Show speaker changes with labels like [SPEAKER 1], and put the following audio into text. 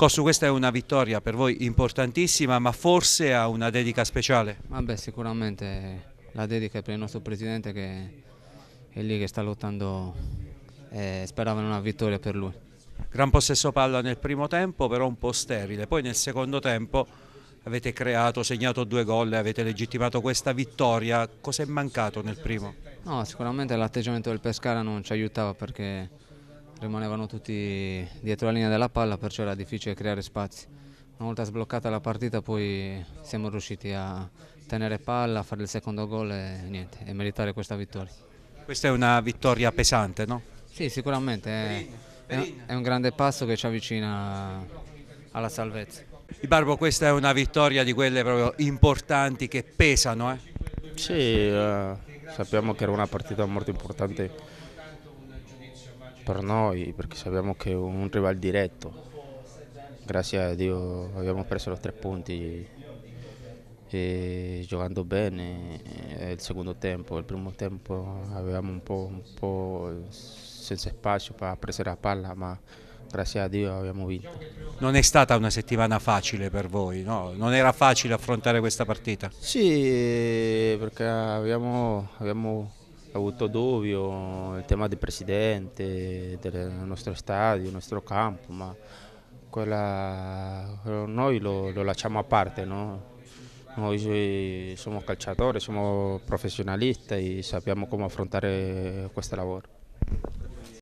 [SPEAKER 1] Cossu, questa è una vittoria per voi importantissima, ma forse ha una dedica speciale? Vabbè, sicuramente la dedica è per il nostro presidente che è lì che sta lottando
[SPEAKER 2] e sperava in una vittoria per lui. Gran possesso palla nel primo tempo, però un po' sterile. Poi nel secondo tempo avete creato, segnato due gol, e avete legittimato questa vittoria. Cos'è mancato nel primo?
[SPEAKER 1] No, sicuramente l'atteggiamento del Pescara non ci aiutava perché rimanevano tutti dietro la linea della palla, perciò era difficile creare spazi. Una volta sbloccata la partita poi siamo riusciti a tenere palla, a fare il secondo gol e, niente, e meritare questa vittoria.
[SPEAKER 2] Questa è una vittoria pesante, no?
[SPEAKER 1] Sì, sicuramente. Eh. È, è, è un grande passo che ci avvicina alla salvezza.
[SPEAKER 2] Barbo, questa è una vittoria di quelle proprio importanti che
[SPEAKER 3] pesano, eh? Sì, eh, sappiamo che era una partita molto importante per noi perché sappiamo che è un rival diretto. Grazie a Dio abbiamo preso i tre punti e giocando bene il secondo tempo. Il primo tempo avevamo un po', un po senza spazio per prendere la palla, ma grazie a Dio abbiamo vinto.
[SPEAKER 2] Non è stata una settimana facile per voi, no? Non era facile affrontare questa partita?
[SPEAKER 3] Sì, perché abbiamo, abbiamo avuto dubbio, il tema del presidente, del nostro stadio, del nostro campo, ma quella, noi lo, lo, lasciamo a parte, no? noi siamo calciatori, siamo professionisti e sappiamo come affrontare eh, questo lavoro.